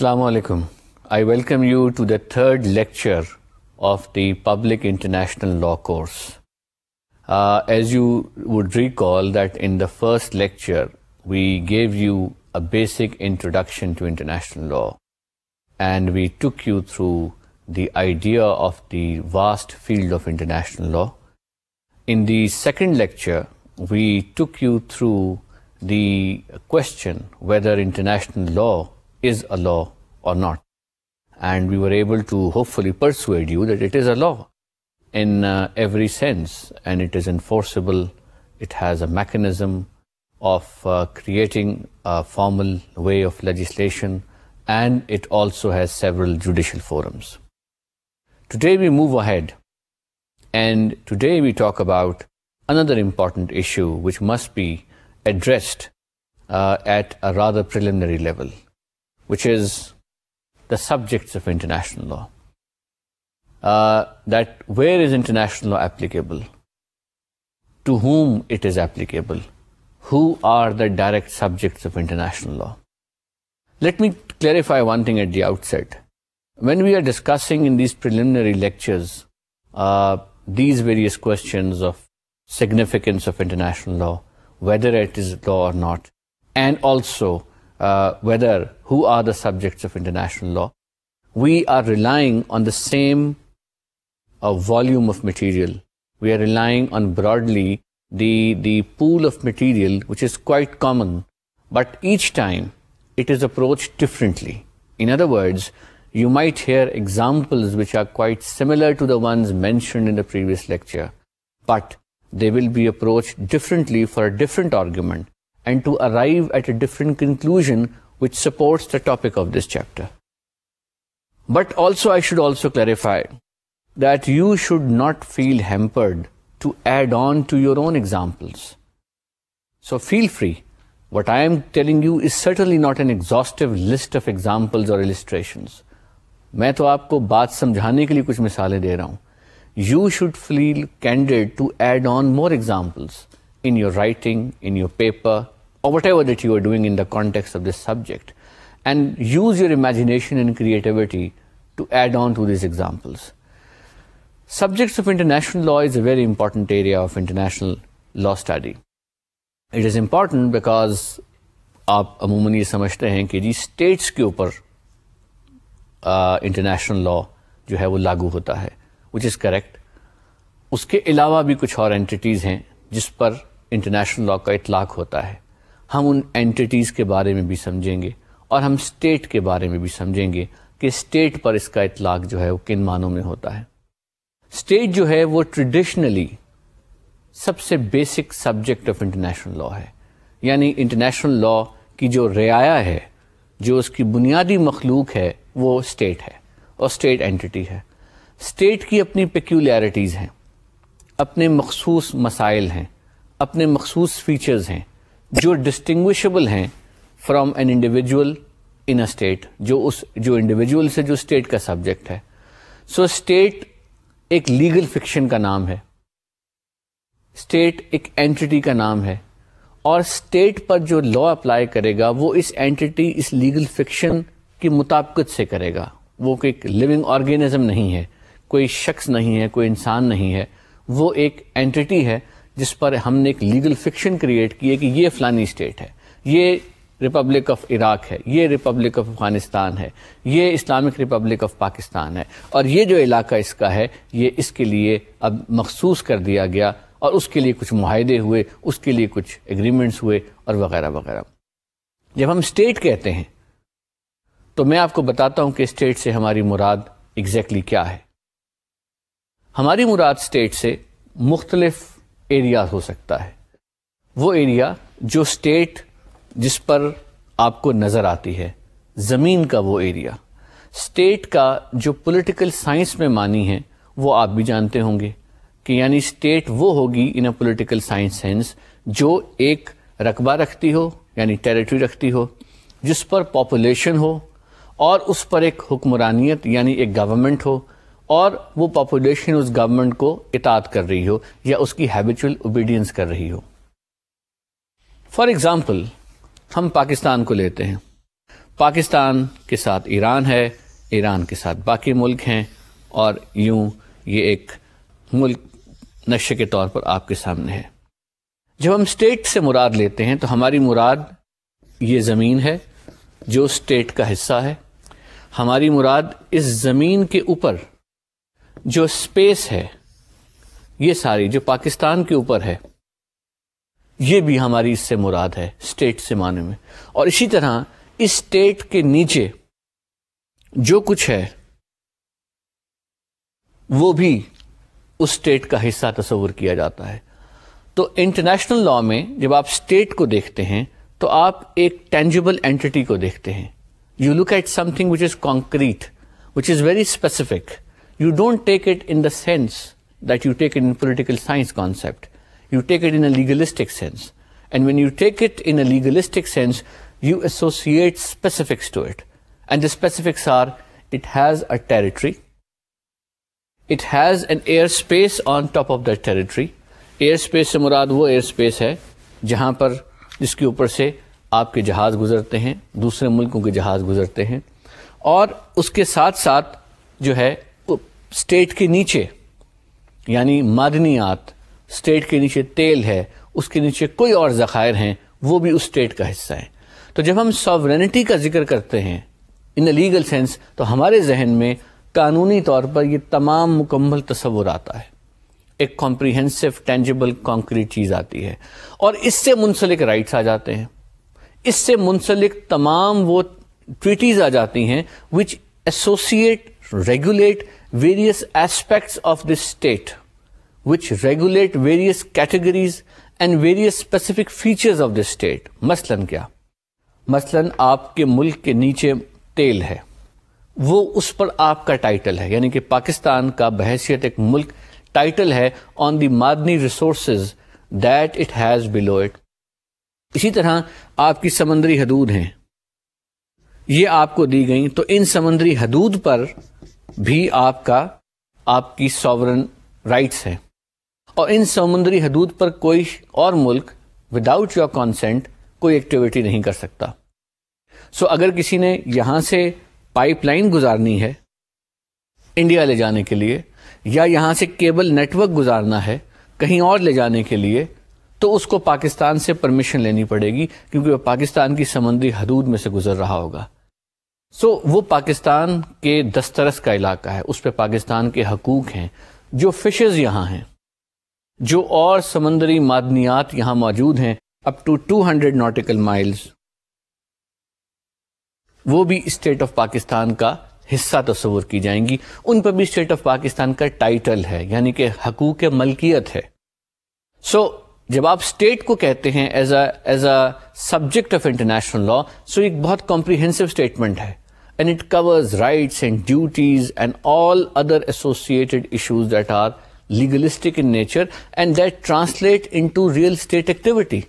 Assalamu alaikum. I welcome you to the third lecture of the Public International Law course. Uh, as you would recall that in the first lecture, we gave you a basic introduction to international law and we took you through the idea of the vast field of international law. In the second lecture, we took you through the question whether international law is a law or not. And we were able to hopefully persuade you that it is a law in uh, every sense and it is enforceable. It has a mechanism of uh, creating a formal way of legislation and it also has several judicial forums. Today we move ahead and today we talk about another important issue which must be addressed uh, at a rather preliminary level which is the subjects of international law. Uh, that where is international law applicable? To whom it is applicable? Who are the direct subjects of international law? Let me clarify one thing at the outset. When we are discussing in these preliminary lectures uh, these various questions of significance of international law, whether it is law or not, and also uh, whether who are the subjects of international law, we are relying on the same uh, volume of material. We are relying on broadly the, the pool of material, which is quite common, but each time it is approached differently. In other words, you might hear examples which are quite similar to the ones mentioned in the previous lecture, but they will be approached differently for a different argument and to arrive at a different conclusion which supports the topic of this chapter. But also I should also clarify that you should not feel hampered to add on to your own examples. So feel free. What I am telling you is certainly not an exhaustive list of examples or illustrations. मैं तो आपको बात समझाने के लिए कुछ मिसालें दे रहा हूं you should feel candid to add on more examples in your writing, in your paper, or whatever that you are doing in the context of this subject. And use your imagination and creativity to add on to these examples. Subjects of international law is a very important area of international law study. It is important because आप अमूमन ये समझते हैं कि जी states के ऊपर international law जो है वो लागू होता है विच इज़ करेक्ट उसके अलावा भी कुछ और एंटिटीज़ हैं जिस पर इंटरनेशनल लॉ का इतलाक होता है हम उन एंटिटीज़ के बारे में भी समझेंगे और हम स्टेट के बारे में भी समझेंगे कि स्टेट पर इसका इतलाक जो है वो किन मानों में होता है स्टेट जो है वो ट्रेडिशनली सबसे basic subject of international law है यानी इंटरनेशनल लॉ की जो रियाया है जो उसकी बुनियादी मखलूक है वो स्टेट है और स्टेट एंटिटी है स्टेट की अपनी पेक्यूलरिटीज़ हैं अपने मखसूस मसाइल हैं अपने मखसूस फीचर्स हैं जो डिस्टिंग्विशेबल हैं from an individual in a state जो उस जो इंडिविजुअल से जो स्टेट का सब्जेक्ट है सो so, स्टेट एक लीगल फिक्शन का नाम है स्टेट एक एंटिटी का नाम है और स्टेट पर जो लॉ अप्लाई करेगा वो इस एंटिटी इस लीगल फिक्शन की मुताबकत से करेगा वो एक लिविंग ऑर्गेनिज्म नहीं है कोई शख्स नहीं है कोई इंसान नहीं है वो एक एंटिटी है जिस पर हमने एक लीगल फिक्शन क्रिएट की है कि ये फ़लानी स्टेट है ये रिपब्लिक ऑफ इराक है ये रिपब्लिक ऑफ अफगानिस्तान है ये इस्लामिक रिपब्लिक ऑफ पाकिस्तान है और ये जो इलाका इसका है ये इसके लिए अब मखसूस कर दिया गया और उसके लिए कुछ माहदे हुए उसके लिए कुछ एग्रीमेंट्स हुए और वगैरह वगैरह जब हम स्टेट कहते हैं तो मैं आपको बताता हूं कि स्टेट से हमारी मुराद एग्जैक्टली exactly क्या है हमारी मुराद स्टेट से मुख्तलफ़ एरियाज हो सकता है वो एरिया जो स्टेट जिस पर आपको नज़र आती है ज़मीन का वो एरिया स्टेट का जो पॉलिटिकल साइंस में मानी है वो आप भी जानते होंगे कि यानी स्टेट वो होगी in a political science sense जो एक रकबा रखती हो यानी टेरिटरी रखती हो जिस पर पॉपुलेशन हो और उस पर एक हुक्मरानियत यानी एक गवर्नमेंट हो और वो पॉपुलेशन उस गवर्नमेंट को इताद कर रही हो या उसकी हैबिचुअल ओबीडियंस कर रही हो फॉर एग्ज़ाम्पल हम पाकिस्तान को लेते हैं पाकिस्तान के साथ ईरान है ईरान के साथ बाकी मुल्क हैं और यूं ये एक मुल्क नशे के तौर पर आपके सामने है जब हम स्टेट से मुराद लेते हैं तो हमारी मुराद ये ज़मीन है जो स्टेट का हिस्सा है हमारी मुराद इस ज़मीन के ऊपर जो स्पेस है ये सारी जो पाकिस्तान के ऊपर है ये भी हमारी इससे मुराद है स्टेट से माने में और इसी तरह इस स्टेट के नीचे जो कुछ है वो भी उस स्टेट का हिस्सा तस्वूर किया जाता है तो इंटरनेशनल लॉ में जब आप स्टेट को देखते हैं तो आप एक टेंजिबल एंटिटी को देखते हैं you look at something which is concrete which is very specific you don't take it in the sense that you take it in political science concept. You take it in a legalistic sense. And when you take it in a legalistic sense, you associate specifics to it. And the specifics are, it has a territory. It has an airspace on top of that territory. Airspace से Murad, वो airspace है जहाँ पर जिसके ऊपर से आपके जहाज़ गुज़रते हैं दूसरे मुल्कों के जहाज़ गुज़रते स्टेट के नीचे यानी मादनियात स्टेट के नीचे तेल है उसके नीचे कोई और ज़ख़ायर हैं वो भी उस स्टेट का हिस्सा है तो जब हम सॉवरेनिटी का जिक्र करते हैं इन अ लीगल सेंस तो हमारे जहन में कानूनी तौर पर यह तमाम मुकम्मल तस्वुर आता है एक कॉम्प्रीहेंसिव टेंजिबल कॉन्क्रीट चीज़ आती है और इससे मुंसलिक राइट्स आ जाते हैं इससे मुंसलिक तमाम वो ट्विटीज़ आ जाती हैं which associate regulate various aspects of this state which regulate various categories and various specific features of the state मसलन क्या मसलन आपके मुल्क के नीचे तेल है वो उस पर आपका टाइटल है यानी कि पाकिस्तान का बहसीत एक मुल्क टाइटल है ऑन द मादनी resource that it has below it इसी तरह आपकी समंदरी हदूद हैं ये आपको दी गई तो इन समंदरी हदूद पर भी आपका आपकी सॉवरन राइट्स है और इन समुद्री हदूद पर कोई और मुल्क विदाउट योर कॉन्सेंट कोई एक्टिविटी नहीं कर सकता सो so, अगर किसी ने यहाँ से पाइपलाइन गुजारनी है इंडिया ले जाने के लिए या यहाँ से केबल नेटवर्क गुजारना है कहीं और ले जाने के लिए तो उसको पाकिस्तान से परमिशन लेनी पड़ेगी क्योंकि वह पाकिस्तान की समुद्री हदूद में से गुजर रहा होगा सो so, वो पाकिस्तान के दस्तरस का इलाका है उस पर पाकिस्तान के हकूक हैं जो फिशेज यहाँ हैं जो और समंदरी मादनियात यहाँ मौजूद हैं up to two hundred nautical miles वो भी स्टेट ऑफ पाकिस्तान का हिस्सा तस्वूर की जाएंगी उन पर भी स्टेट ऑफ पाकिस्तान का टाइटल है यानी कि हकूक मलकियत है सो so, जब आप स्टेट को कहते हैं as as a subject of international law so एक बहुत कॉम्प्रीहेंसिव स्टेटमेंट है and it covers rights and duties and all other associated issues that are legalistic in nature and that translate into real state activity.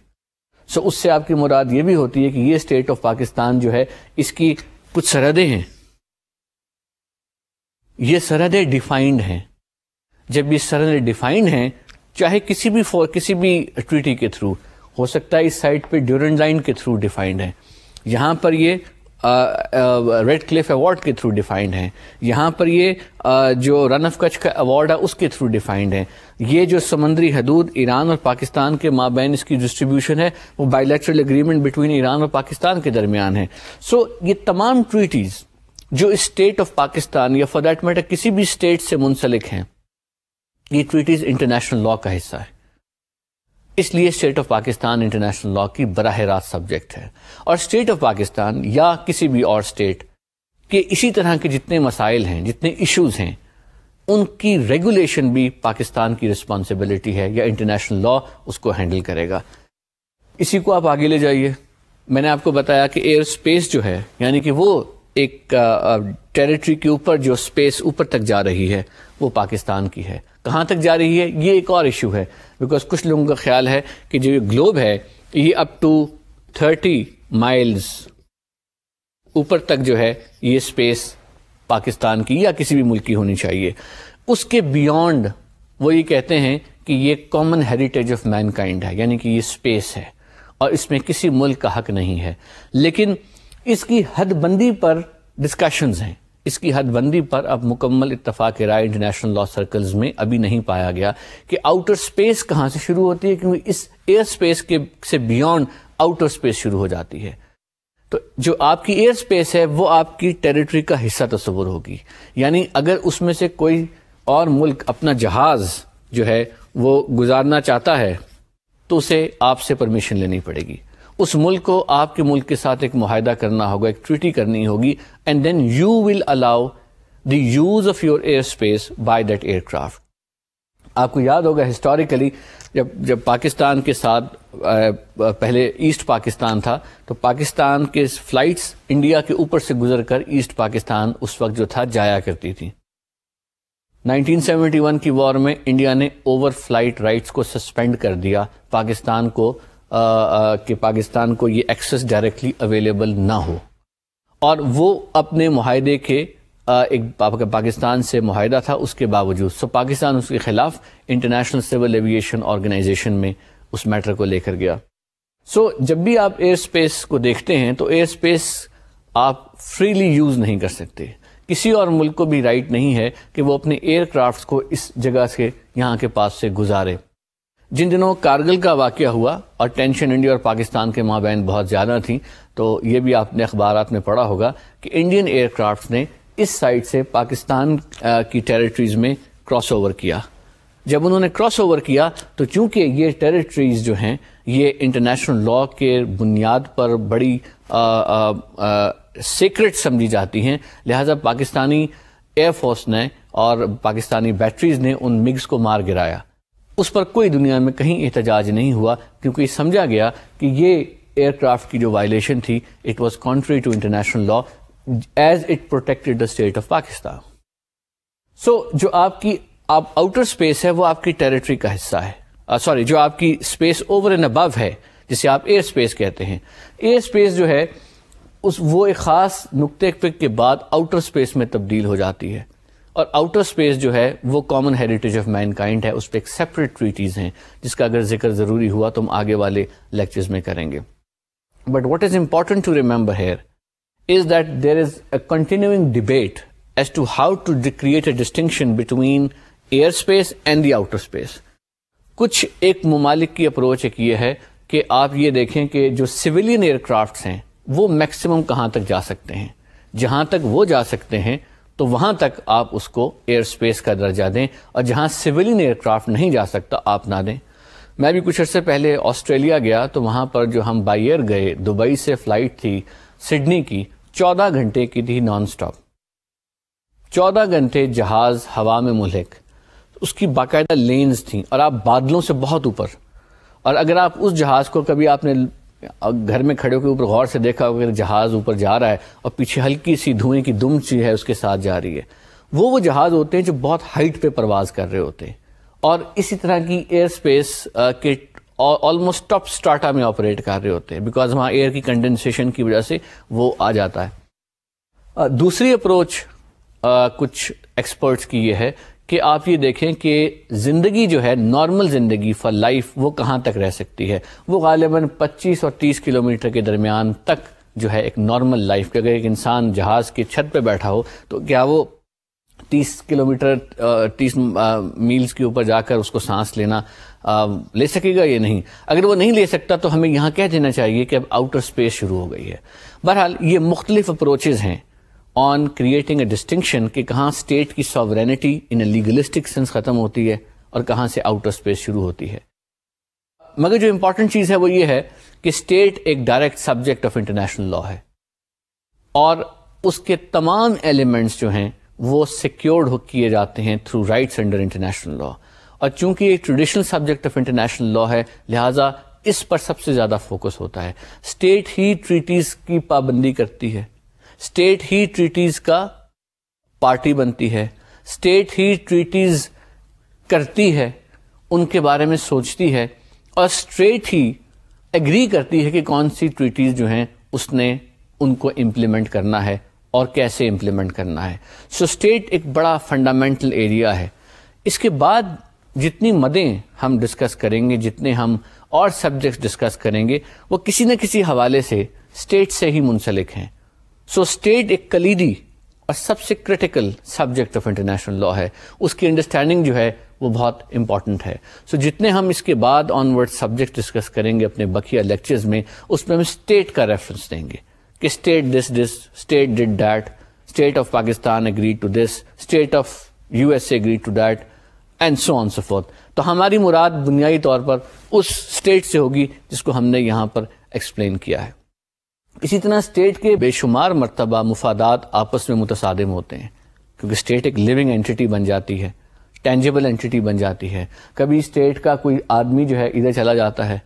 So so, उससे आपकी मुराद ये भी होती है कि ये स्टेट ऑफ पाकिस्तान जो है इसकी कुछ सरहदें हैं ये सरहदें डिफाइंड हैं जब ये सरहदें डिफाइंड हैं चाहे किसी भी फॉर किसी भी ट्रीटी के थ्रू हो सकता है इस साइड पे ड्यूरेंट लाइन के थ्रू डिफाइंड है यहाँ पर ये रेड क्लिफ अवार्ड के थ्रू डिफाइंड हैं यहाँ पर ये uh, जो रन ऑफ कच्छ का अवार्ड है उसके थ्रू डिफाइंड है ये जो समंदरी हदूद ईरान और पाकिस्तान के माबेन इसकी डिस्ट्रीब्यूशन है वो बायोलेट्रल एग्रीमेंट बिटवीन ईरान और पाकिस्तान के दरमियान है सो so, ये तमाम ट्रीटीज़ जो स्टेट ऑफ पाकिस्तान या फॉर दैट मैटर किसी भी स्टेट से मुंसलिक हैं ये ट्रीटीज़ इंटरनेशनल लॉ का हिस्सा है इसलिए state of Pakistan international law की बरह रास्त सब्जेक्ट है और स्टेट ऑफ पाकिस्तान या किसी भी और स्टेट के इसी तरह के जितने मसाइल हैं जितने इश्यूज हैं उनकी रेगुलेशन भी पाकिस्तान की रिस्पॉन्सिबिलिटी है या इंटरनेशनल लॉ उसको हैंडल करेगा इसी को आप आगे ले जाइए मैंने आपको बताया कि एयर स्पेस जो है यानी कि वो एक टेरिटरी के ऊपर जो स्पेस ऊपर तक जा रही है वो पाकिस्तान की है कहाँ तक जा रही है ये एक और इशू है बिकॉज कुछ लोगों का ख्याल है कि जो ये ग्लोब है ये अप टू थर्टी माइल्स ऊपर तक जो है ये स्पेस पाकिस्तान की या किसी भी मुल्क की होनी चाहिए उसके बियॉन्ड वो ये कहते हैं कि ये कॉमन हेरिटेज ऑफ मैनकाइंड है यानी कि ये स्पेस है और इसमें किसी मुल्क का हक नहीं है लेकिन इसकी हदबंदी पर डिस्कशंस हैं इसकी हदबंदी पर अब मुकम्मल इतफाक राय इंटरनेशनल लॉ सर्कल्स में अभी नहीं पाया गया कि आउटर स्पेस कहाँ से शुरू होती है क्योंकि इस एयर स्पेस के से बियॉन्ड आउटर स्पेस शुरू हो जाती है तो जो आपकी एयर स्पेस है वो आपकी टेरिटरी का हिस्सा तस्वर होगी यानी अगर उसमें से कोई और मुल्क अपना जहाज जो है वो गुजारना चाहता है तो उसे आपसे परमिशन लेनी पड़ेगी उस मुल्क को आपके मुल्क के साथ एक माहिदा करना होगा एक ट्रिटी करनी होगी and then you will allow the use of your air space by that aircraft आपको याद होगा हिस्टोरिकली जब जब पाकिस्तान के साथ पहले ईस्ट पाकिस्तान था तो पाकिस्तान के फ्लाइट्स इंडिया के ऊपर से गुजर कर ईस्ट पाकिस्तान उस वक्त जो था जाया करती थी 1971 की वॉर में इंडिया ने ओवर फ्लाइट राइट्स को सस्पेंड कर दिया पाकिस्तान को कि पाकिस्तान को ये एक्सेस डायरेक्टली अवेलेबल ना हो और वो अपने माहदे के एक पाकिस्तान से माहिदा था उसके बावजूद सो पाकिस्तान उसके ख़िलाफ़ इंटरनेशनल सिविल एविएशन ऑर्गेनाइजेशन में उस मैटर को लेकर गया सो so, जब भी आप एयर स्पेस को देखते हैं तो एयर स्पेस आप फ्रीली यूज़ नहीं कर सकते किसी और मुल्क को भी राइट नहीं है कि वो अपने एयरक्राफ्ट को इस जगह से यहाँ के पास से गुजारे जिन दिनों कारगिल का वाक़ हुआ और टेंशन इंडिया और पाकिस्तान के माबेन बहुत ज़्यादा थी तो ये भी आपने अखबार में पढ़ा होगा कि इंडियन एयरक्राफ्ट ने इस साइड से पाकिस्तान की टेरिटरीज में क्रॉस ओवर किया जब उन्होंने क्रॉस ओवर किया तो चूंकि ये टेरिटरीज जो हैं ये इंटरनेशनल लॉ के बुनियाद पर बड़ी सीक्रेट समझी जाती हैं लिहाजा पाकिस्तानी एयरफोर्स ने और पाकिस्तानी बैटरीज ने उन मिग्स को मार गिराया उस पर कोई दुनिया में कहीं एहतजाज नहीं हुआ क्योंकि समझा गया कि ये एयरक्राफ्ट की जो वायलेशन थी it was contrary to international law as it protected the state of Pakistan so जो आपकी आप आउटर स्पेस है वो आपकी टेरिटरी का हिस्सा है सॉरी uh, जो आपकी स्पेस ओवर एंड अब है जिसे आप एयर स्पेस कहते हैं एयर स्पेस जो है उस वो एक ख़ास नुक्ते के बाद आउटर स्पेस में तब्दील हो जाती है और आउटर स्पेस जो है वो कॉमन हेरिटेज ऑफ मैनकाइंड है उस पर एक सेपरेट ट्रीटीज़ हैं जिसका अगर जिक्र ज़रूरी हुआ तो हम आगे वाले लेक्चर्स में करेंगे but what is important to remember here is that there is a continuing debate as to how to create a distinction between air space and the outer space कुछ एक ममालिक की अप्रोच एक ये है कि आप ये देखें कि जो सिविलियन एयरक्राफ्ट हैं वो मैक्सिमम कहाँ तक जा सकते हैं जहाँ तक वो जा सकते हैं तो वहाँ तक आप उसको एयर स्पेस का दर्जा दें और जहाँ सिविलियन एयरक्राफ्ट नहीं जा सकता आप ना दें मैं भी कुछ अर्से पहले ऑस्ट्रेलिया गया तो वहाँ पर जो हम बाई एयर गए दुबई से फ्लाइट थी सिडनी की चौदह घंटे की थी नॉन स्टॉप चौदह घंटे जहाज हवा में मुलहक उसकी बाकायदा लेन्स थी और आप बादलों से बहुत ऊपर और अगर आप उस जहाज को कभी आपने घर में खड़े होकर ऊपर गौर से देखा होगा जहाज़ ऊपर जा रहा है और पीछे हल्की सी धुएं की दुम सी है उसके साथ जा रही है वो वो जहाज़ होते हैं जो बहुत हाइट पे परवाज कर रहे होते हैं और इसी तरह की एयर स्पेस के ऑलमोस्ट टॉप स्टाटा में ऑपरेट कर रहे होते हैं बिकॉज वहां एयर की कंडेंसेशन की वजह से वो आ जाता है दूसरी अप्रोच कुछ एक्सपर्ट्स की यह है कि आप ये देखें कि ज़िंदगी जो है नॉर्मल ज़िंदगी फॉर लाइफ वो कहाँ तक रह सकती है वो गालिबा पच्चीस और तीस किलोमीटर के दरमियान तक जो है एक नॉर्मल लाइफ के अगर एक इंसान जहाज़ की छत पे बैठा हो तो क्या वो तीस किलोमीटर तीस मील्स के ऊपर जाकर उसको सांस लेना ले सकेगा या नहीं अगर वो नहीं ले सकता तो हमें यहाँ कह देना चाहिए कि अब आउटर स्पेस शुरू हो गई है बहरहाल ये मुख्तलिफ अप्रोचेज़ हैं ऑन क्रिएटिंग अ डिस्टिंक्शन कि कहाँ स्टेट की सॉवरेनिटी इन लीगलिस्टिक सेंस ख़त्म होती है और कहाँ से आउटर स्पेस शुरू होती है मगर जो इंपॉर्टेंट चीज़ है वो ये है कि स्टेट एक direct subject of international law है और उसके तमाम एलिमेंट्स जो हैं वो सिक्योर्ड किए जाते हैं through rights under international law और चूंकि एक traditional subject of international law है लिहाजा इस पर सबसे ज़्यादा फोकस होता है स्टेट ही ट्रीटीज़ की पाबंदी करती है स्टेट ही ट्रीटीज का पार्टी बनती है स्टेट ही ट्रीटीज करती है उनके बारे में सोचती है और स्ट्रेट ही एग्री करती है कि कौन सी ट्रीटीज़ जो हैं उसने उनको इम्प्लीमेंट करना है और कैसे इम्प्लीमेंट करना है सो so, स्टेट एक बड़ा फंडामेंटल एरिया है इसके बाद जितनी मदें हम डिस्कस करेंगे जितने हम और सब्जेक्ट्स डिस्कस करेंगे वो किसी न किसी हवाले से स्टेट से ही मुंसलिक हैं सो स्टेट एक कलीदी और सबसे critical subject of international law है उसकी अंडरस्टैंडिंग जो है वो बहुत इंपॉर्टेंट है सो so, जितने हम इसके बाद ऑनवर्ड सब्जेक्ट डिस्कस करेंगे अपने बकिया लेक्चर्स में उसमें हम स्टेट का रेफरेंस देंगे कि state this this state did that state of Pakistan agree to this state of USA agree to that and so on so forth तो हमारी मुराद बुनियादी तौर पर उस स्टेट से होगी जिसको हमने यहाँ पर एक्सप्लेन किया है इसी तरह स्टेट के बेशुमार मरतबा मुफादात आपस में मुतदम होते हैं क्योंकि स्टेट एक लिविंग एंटिटी बन जाती है टेंजेबल एंटिटी बन जाती है कभी स्टेट का कोई आदमी जो है इधर चला जाता है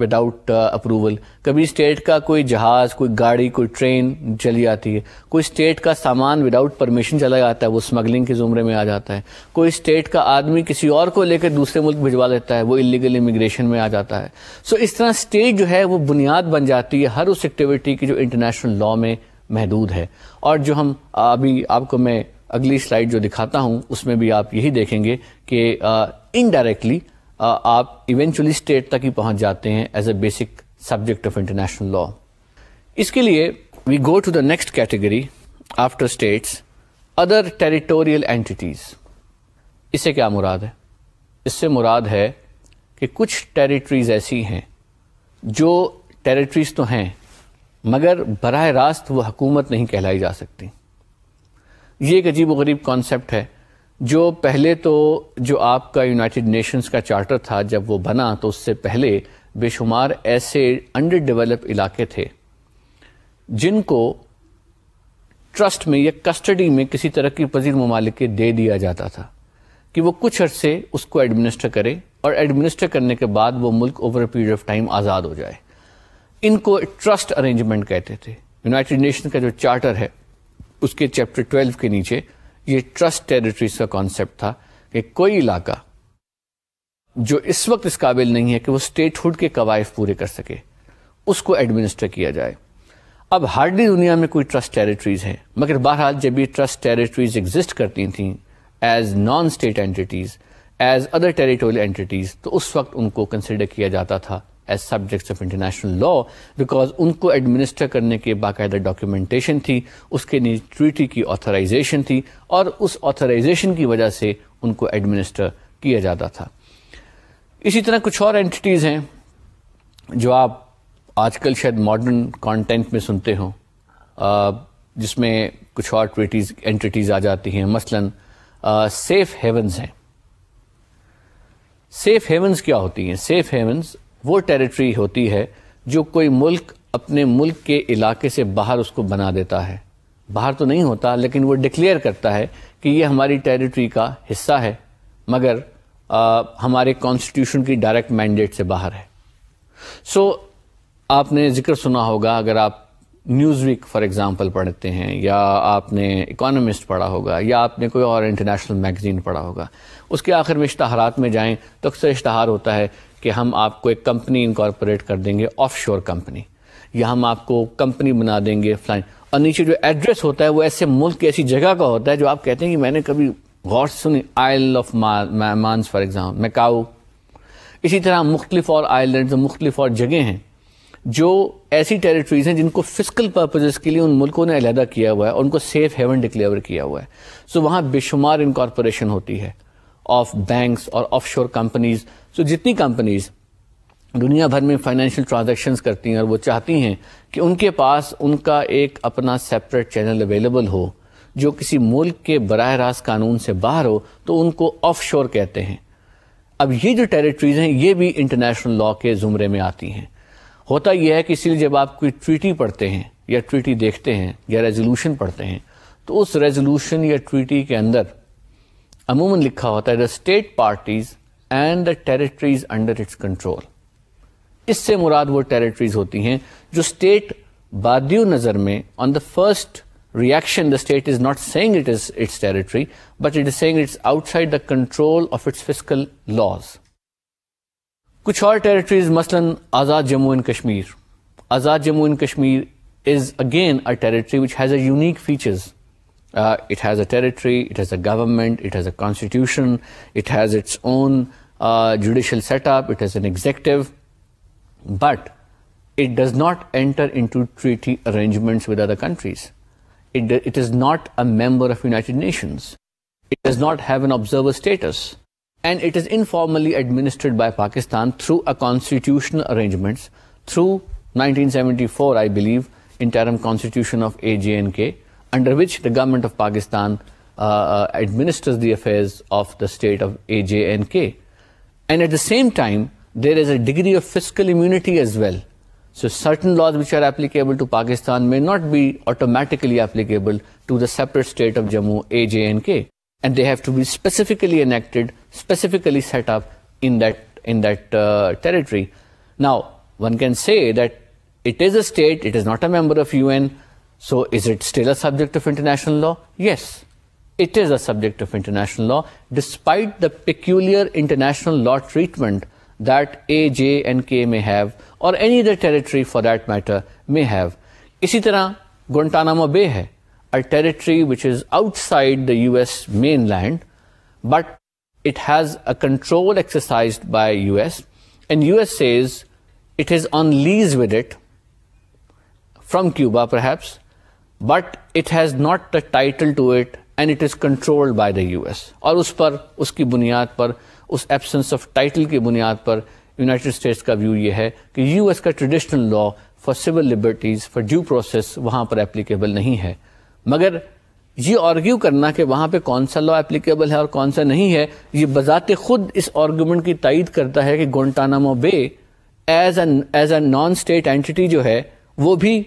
विदाउट अप्रूवल uh, कभी स्टेट का कोई जहाज़ कोई गाड़ी कोई ट्रेन चली जाती है कोई स्टेट का सामान विदाउट परमिशन चला जाता है वो स्मगलिंग के ज़ुमरे में आ जाता है कोई स्टेट का आदमी किसी और को लेकर दूसरे मुल्क भिजवा लेता है वो इलीगल इमिग्रेशन में आ जाता है सो so, इस तरह स्टेट जो है वो बुनियाद बन जाती है हर उस एक्टिविटी की जो इंटरनेशनल लॉ में महदूद है और जो हम अभी आपको मैं अगली स्लाइड जो दिखाता हूँ उसमें भी आप यही देखेंगे कि इनडायरेक्टली आप इवेंचुअली स्टेट तक ही पहुंच जाते हैं as a basic subject of international law इसके लिए we go to the next category after states other territorial entities इससे क्या मुराद है इससे मुराद है कि कुछ टेरिटरीज़ ऐसी हैं जो टेरिटरीज़ तो हैं मगर बरह रास्त वो हकूमत नहीं कहलाई जा सकती ये एक अजीब वरीब कॉन्सेप्ट है जो पहले तो जो आपका यूनाइटेड नेशंस का चार्टर था जब वो बना तो उससे पहले बेशुमार ऐसे अंडर डेवलप इलाके थे जिनको ट्रस्ट में या कस्टडी में किसी तरह की पजीर ममालिक के दे दिया जाता था कि वो कुछ अर्से उसको एडमिनिस्टर करे और एडमिनिस्टर करने के बाद वो मुल्क over a period of time आज़ाद हो जाए इनको ट्रस्ट अरेंजमेंट कहते थे यूनाइटेड नेशन का जो चार्टर है उसके चैप्टर ट्वेल्व के नीचे ये ट्रस्ट टेरिटरीज का कॉन्सेप्ट था कि कोई इलाका जो इस वक्त इस काबिल नहीं है कि वो स्टेटहुड के कवायफ पूरे कर सके उसको एडमिनिस्टर किया जाए अब हार्डली दुनिया में कोई ट्रस्ट टेरिटरीज हैं मगर बहरहाल जब ये ट्रस्ट टेरिटरीज एग्जिस्ट करती थी as non state entities as other territorial entities तो उस वक्त उनको कंसिडर किया जाता था as subjects of international law because उनको एडमिनिस्टर करने के बाकायदा डॉक्यूमेंटेशन थी उसके नीचे ट्रीटी की ऑथराइजेशन थी और उस ऑथराइजेशन की वजह से उनको एडमिनिस्टर किया जाता था इसी तरह कुछ और एंटिटीज़ हैं जो आप आजकल शायद मॉडर्न कंटेंट में सुनते हो जिसमें कुछ और ट्विटीज एंटिटीज़ आ जाती हैं मसलन सेफ हेवंस हैं सेफ हेवंस क्या होती हैं सेफ हेवंस वो टेरिटरी होती है जो कोई मुल्क अपने मुल्क के इलाके से बाहर उसको बना देता है बाहर तो नहीं होता लेकिन वो डिक्लेयर करता है कि ये हमारी टेरिटरी का हिस्सा है मगर आ, हमारे कॉन्स्टिट्यूशन की डायरेक्ट मैंडेट से बाहर है सो so, आपने ज़िक्र सुना होगा अगर आप न्यूज़ वीक फॉर एग्ज़ाम्पल पढ़ते हैं या आपने इकोनॉमिस्ट पढ़ा होगा या आपने कोई और इंटरनेशनल मैगज़ीन पढ़ा होगा उसके आखिर में इश्तहारात में जाएं तो अक्सर इश्तहार होता है कि हम आपको एक कंपनी इनकॉर्पोरेट कर देंगे ऑफशोर कंपनी या हम आपको कंपनी बना देंगे फ्लाइन और नीचे जो एड्रेस होता है वो ऐसे मुल्क ऐसी जगह का होता है जो आप कहते हैं कि मैंने कभी गौर से सुनी Isle of Man for example Macau इसी तरह मुख्तलिफ और आइलैंड मुख्तलिफ और जगह हैं जो ऐसी टेरिटरीज़ हैं जिनको फिजिकल पर्पजेज़ के लिए उन मुल्कों ने अलहदा किया हुआ है उनको सेफ़ हेवन डिक्लेयर किया हुआ है सो वहाँ बेशुमार इनकॉर्पोरेशन होती है ऑफ बैंक्स और offshore companies so so, जितनी कंपनीज़ दुनिया भर में फाइनेंशियल ट्रांजैक्शंस करती हैं और वो चाहती हैं कि उनके पास उनका एक अपना सेपरेट चैनल अवेलेबल हो जो किसी मुल्क के बरह रास्त कानून से बाहर हो तो उनको ऑफ शोर कहते हैं अब ये जो टेरिटरीज़ हैं ये भी इंटरनेशनल लॉ के ज़ुमरे में आती हैं होता यह है कि इसीलिए जब आप कोई ट्रीटी पढ़ते हैं या ट्रीटी देखते हैं या रेजोल्यूशन पढ़ते हैं तो उस रेजोल्यूशन या ट्रीटी के अंदर अमूमन लिखा होता है the state parties and the territories under its control इससे मुराद वो टेरिटरीज होती हैं जो स्टेट बादियो नज़र में on the first reaction, the state is not saying it is its territory, but it is saying it's outside the control of its fiscal laws. कुछ और territories, मसलन Azad Jammu and Kashmir. Azad Jammu and Kashmir is again a territory which has unique features. Uh, it has a territory, it has a government, it has a constitution, it has its own a judicial setup, it has an executive, but it does not enter into treaty arrangements with other countries. It, it is not a member of United Nations. It does not have an observer status. And it is informally administered by Pakistan through a constitutional arrangements through 1974, I believe, interim constitution of AJNK, under which the government of Pakistan uh, uh, administers the affairs of the state of AJNK. And at the same time, there is a degree of fiscal immunity as well. So certain laws which are applicable to Pakistan may not be automatically applicable to the separate state of Jammu, AJ and K. And they have to be specifically enacted, specifically set up in that, in that uh, territory. Now, one can say that it is a state, it is not a member of UN, so is it still a subject of international law? Yes it is a subject of international law, despite the peculiar international law treatment that A, J and K may have, or any other territory for that matter may have. इसी तरह Guantanamo Bay a territory which is outside the US mainland, but it has a control exercised by US, and US says it is on lease with it, from Cuba perhaps, but it has not the title to it and it is controlled by the US और उस पर उसकी बुनियाद पर उस absence of title की बुनियाद पर यूनाइटेड स्टेट्स का व्यू ये है कि यूएस का traditional law for civil liberties for due process वहाँ पर एप्लीकेबल नहीं है मगर ये आर्ग्यू करना कि वहाँ पे कौन सा लॉ एप्लीकेबल है और कौन सा नहीं है ये बजाते खुद इस आर्गूमेंट की तायद करता है कि Guantanamo Bay as as a non state entity जो है वो भी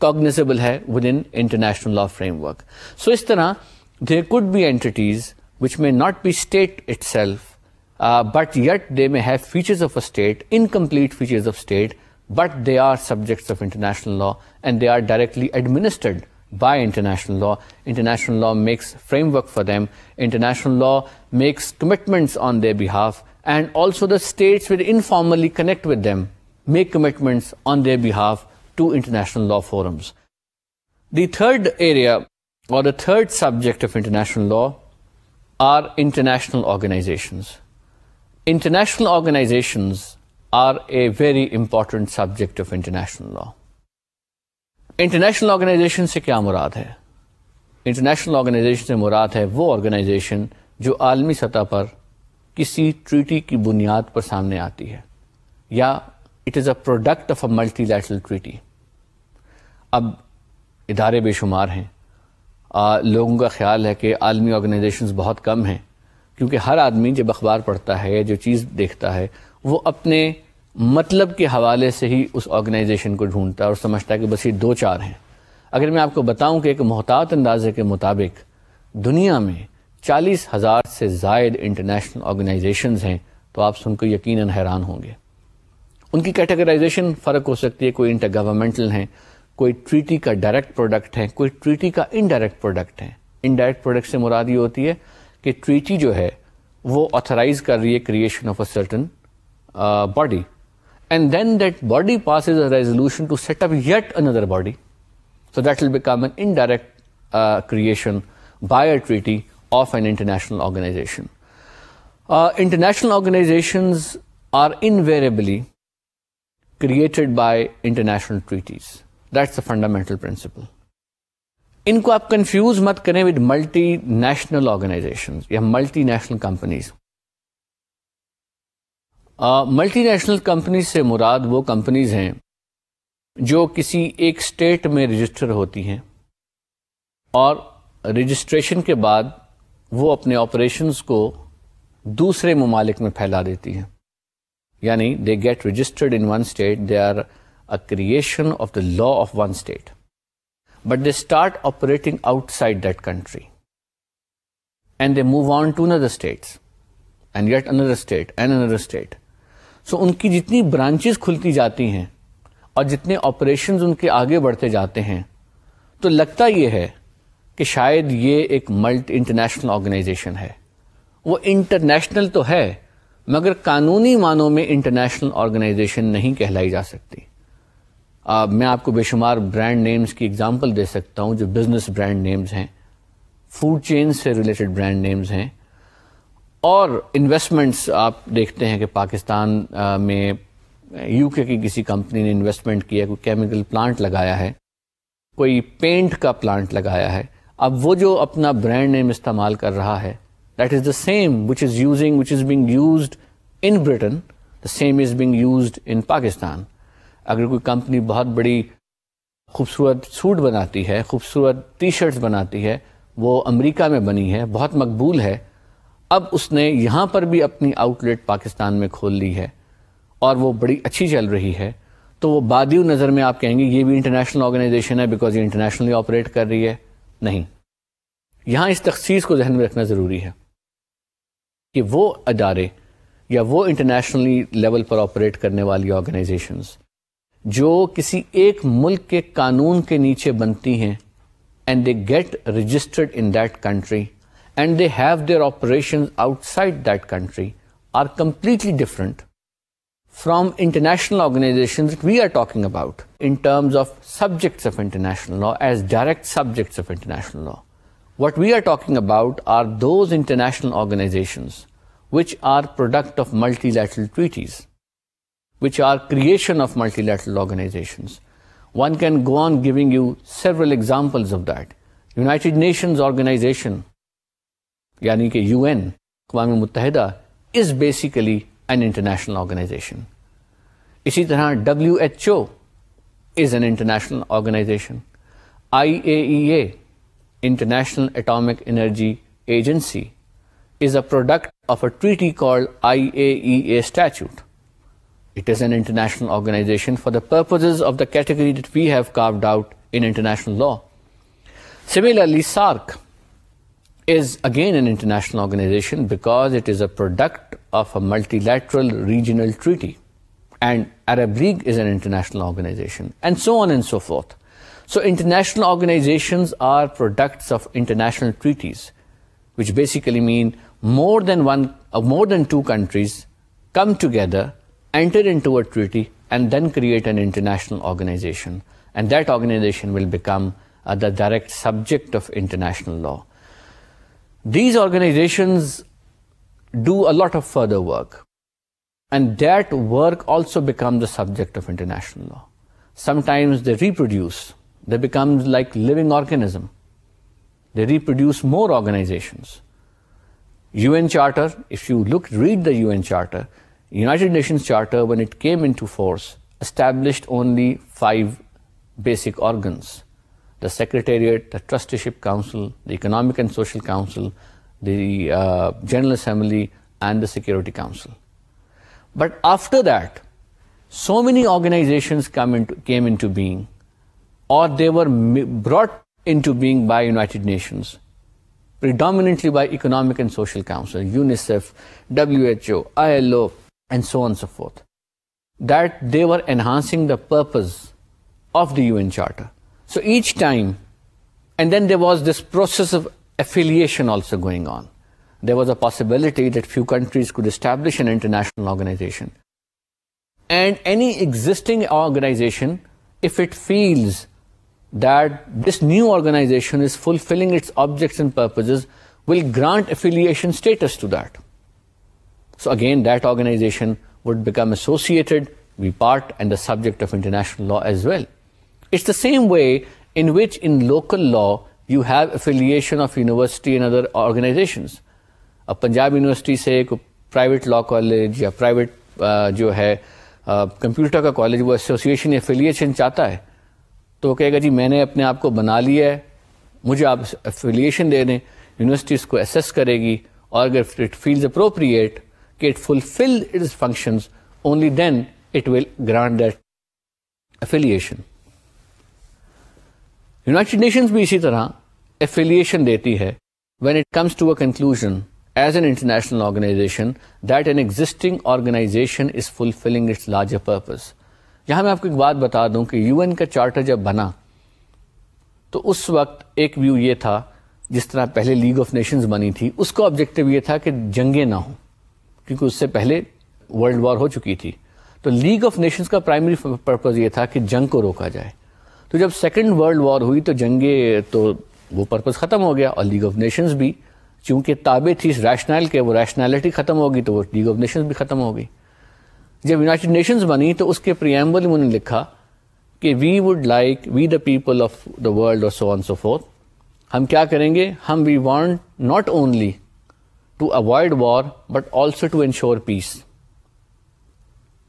कॉग्निजेबल है within international law framework so इस तरह there could be entities which may not be state itself, uh, but yet they may have features of a state, incomplete features of state, but they are subjects of international law and they are directly administered by international law. International law makes framework for them. International law makes commitments on their behalf and also the states will informally connect with them, make commitments on their behalf to international law forums. The third area or the third subject of international law are international organizations. International organizations are a very important subject of international law. International organization से क्या मुराद है international organization से मुराद है वो organisation जो आलमी सतह पर किसी ट्रीटी की बुनियाद पर सामने आती है या it is a product of a multilateral treaty अब इदारे बेशुमार हैं लोगों का ख्याल है कि आलमी ऑर्गेनाइजेशन बहुत कम हैं क्योंकि हर आदमी जब अखबार पढ़ता है जो चीज़ देखता है वो अपने मतलब के हवाले से ही उस ऑर्गेनाइजेशन को ढूंढता है और समझता है कि बस ये दो चार हैं अगर मैं आपको बताऊं कि एक मोहतात अंदाजे के मुताबिक दुनिया में चालीस हज़ार से जायद इंटरनेशनल ऑर्गेनाइजेशन हैं तो आप सुनकर यकीन हैरान होंगे उनकी कैटेगराइजेशन फ़र्क हो सकती है कोई इंटर गवर्नमेंटल हैं कोई ट्रीटी का डायरेक्ट प्रोडक्ट है कोई ट्रीटी का इनडायरेक्ट प्रोडक्ट है इनडायरेक्ट प्रोडक्ट से मुराद ये होती है कि ट्रीटी जो है वो ऑथराइज कर रही है creation of a certain body and then that body passes a resolution to set up yet another body so that will become an indirect creation by a treaty of an international organization international organizations are invariably created by international treaties. That's a fundamental principle इनको आप confuse मत करें with multinational organization या multinational companies multinational companies से मुराद वो companies हैं जो किसी एक स्टेट में रजिस्टर होती हैं और रजिस्ट्रेशन के बाद वो अपने ऑपरेशंस को दूसरे ममालिक में फैला देती हैं यानी they get registered in one state they are a creation of the law of one state, but they start operating outside that country. And they move on to another state, and yet another state, and another state. So unki jitni branches khulti jati hain और jitne operations unke aage badhte jate hain to lagta ye hai कि shayad ye ek multi international organization hai. वो international तो है मगर कानूनी मानों में international organisation नहीं कहलाई जा सकती आ, मैं आपको बेशुमार ब्रांड नेम्स की एग्जाम्पल दे सकता हूँ जो बिज़नेस ब्रांड नेम्स हैं फूड चेन से रिलेटेड ब्रांड नेम्स हैं और इन्वेस्टमेंट्स आप देखते हैं कि पाकिस्तान आ, में यूके की किसी कंपनी ने इन्वेस्टमेंट किया कोई केमिकल प्लांट लगाया है कोई पेंट का प्लांट लगाया है अब वो जो अपना ब्रांड नेम इस्तेमाल कर रहा है that is the same which is using which is being use in Britain the same is being use in Pakistan अगर कोई कंपनी बहुत बड़ी खूबसूरत सूट बनाती है खूबसूरत टी शर्ट्स बनाती है वो अमेरिका में बनी है बहुत मकबूल है अब उसने यहाँ पर भी अपनी आउटलेट पाकिस्तान में खोल ली है और वो बड़ी अच्छी चल रही है तो वो बाद नज़र में आप कहेंगे ये भी इंटरनेशनल ऑर्गेनाइजेशन है बिकॉज ये इंटरनेशनली ऑपरेट कर रही है नहीं यहाँ इस तखसीस को जहन में रखना ज़रूरी है कि वो अदारे या वो इंटरनेशनली लेवल पर ऑपरेट करने वाली ऑर्गेनाइजेशंस जो किसी एक मुल्क के कानून के नीचे बनती हैं and they get registered in that country and they have their operation outside that country are completely different from international organizations that we are talking about in terms of subjects of international law as direct subjects of international law. What we are talking about are those international organizations which are product of multilateral treaties. which are creation of multilateral organizations. One can go on giving you several examples of that. United Nations organization, yani UN, Qawam Muttahida, is basically an international organization. इसी तरह WHO is an international organization. IAEA, International Atomic Energy Agency, is a product of a treaty called IAEA statute. It is an international organization for the purposes of the category that we have carved out in international law. Similarly, SARC is again an international organization because it is a product of a multilateral regional treaty. And Arab League is an international organization, and so on and so forth. So, international organizations are products of international treaties, which basically mean more than one, uh, more than two countries come together enter into a treaty, and then create an international organization. And that organization will become uh, the direct subject of international law. These organizations do a lot of further work. And that work also becomes the subject of international law. Sometimes they reproduce. They become like living organism. They reproduce more organizations. UN Charter, if you look, read the UN Charter, United Nations Charter, when it came into force, established only five basic organs the Secretariat, the Trusteeship Council, the Economic and Social Council, the uh, General Assembly, and the Security Council. But after that, so many organizations come into, came into being, or they were brought into being by United Nations, predominantly by Economic and Social Council, UNICEF, WHO, ILO, and so on and so forth. That they were enhancing the purpose of the UN Charter. So each time, and then there was this process of affiliation also going on. There was a possibility that few countries could establish an international organization. And any existing organization, if it feels that this new organization is fulfilling its objects and purposes, will grant affiliation status to that. So again, that organization would become associated, be part and the subject of international law as well. It's the same way in which in local law, you have affiliation of university and other organizations. A Punjab University say, अब Punjab university से एक private hai, uh, computer ka college, wo association affiliation college वो تو وہ کہے گا جی میں نے اپنے آپ کو بنا لیا ہے مجھے آپ افیلیشن دے دیں یونیورسٹی اس کو को کرے گی اور اگر it feels appropriate it fulfills its functions, only then it will grant that affiliation. United Nations भी इसी तरह affiliation देती है when it comes to a conclusion as an international organization that an existing organization is fulfilling its larger purpose. यहाँ मैं आपको एक बात बता दूं कि यूएन का चार्टर जब बना तो उस वक्त एक व्यू ये جس طرح پہلے لیگ آف نیشنز بنی تھی اس کو آبجیکٹو یہ تھا کہ جنگیں نہ ہوں क्योंकि उससे पहले वर्ल्ड वॉर हो चुकी थी तो लीग ऑफ नेशंस का प्राइमरी पर्पज़ ये था कि जंग को रोका जाए तो जब सेकेंड वर्ल्ड वॉर हुई तो जंगे तो वो पर्पज़ ख़त्म हो गया और लीग ऑफ नेशंस भी चूँकि ताबे थी इस रैशनल के वो रैशनैलिटी ख़त्म होगी तो वो लीग ऑफ नेशंस भी ख़त्म हो गई जब यूनाइटेड नेशंस बनी तो उसके प्रियम्बल में उन्होंने लिखा कि we would like we the people of the world और सो ऑन सो फोर्थ हम क्या करेंगे हम we want not only to avoid war but also to ensure peace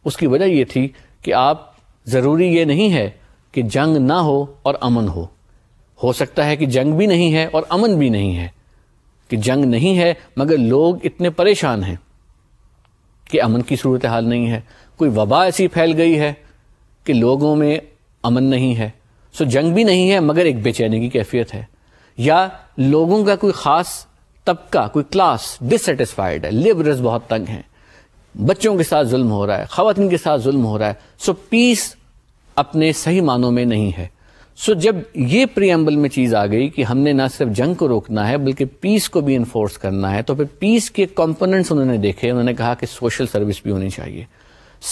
उसकी वजह यह थी कि आप ज़रूरी ये नहीं है कि जंग ना हो और अमन हो हो सकता है कि जंग भी नहीं है और अमन भी नहीं है कि जंग नहीं है मगर लोग इतने परेशान हैं कि अमन की सूरत हाल नहीं है कोई वबा ऐसी फैल गई है कि लोगों में अमन नहीं है सो जंग भी नहीं है मगर एक बेचैनी की कैफियत है या लोगों का कोई ख़ास तबका कोई क्लास डिससेटिस्फाइड है लेबरर्स बहुत तंग हैं बच्चों के साथ जुल्म हो रहा है ख़वान के साथ जुल्म हो रहा है सो पीस अपने सही मानों में नहीं है सो जब ये प्रियम्बल में चीज़ आ गई कि हमने ना सिर्फ जंग को रोकना है बल्कि पीस को भी इन्फोर्स करना है तो फिर पीस के कंपोनेंट्स उन्होंने देखे उन्होंने कहा कि सोशल सर्विस भी होनी चाहिए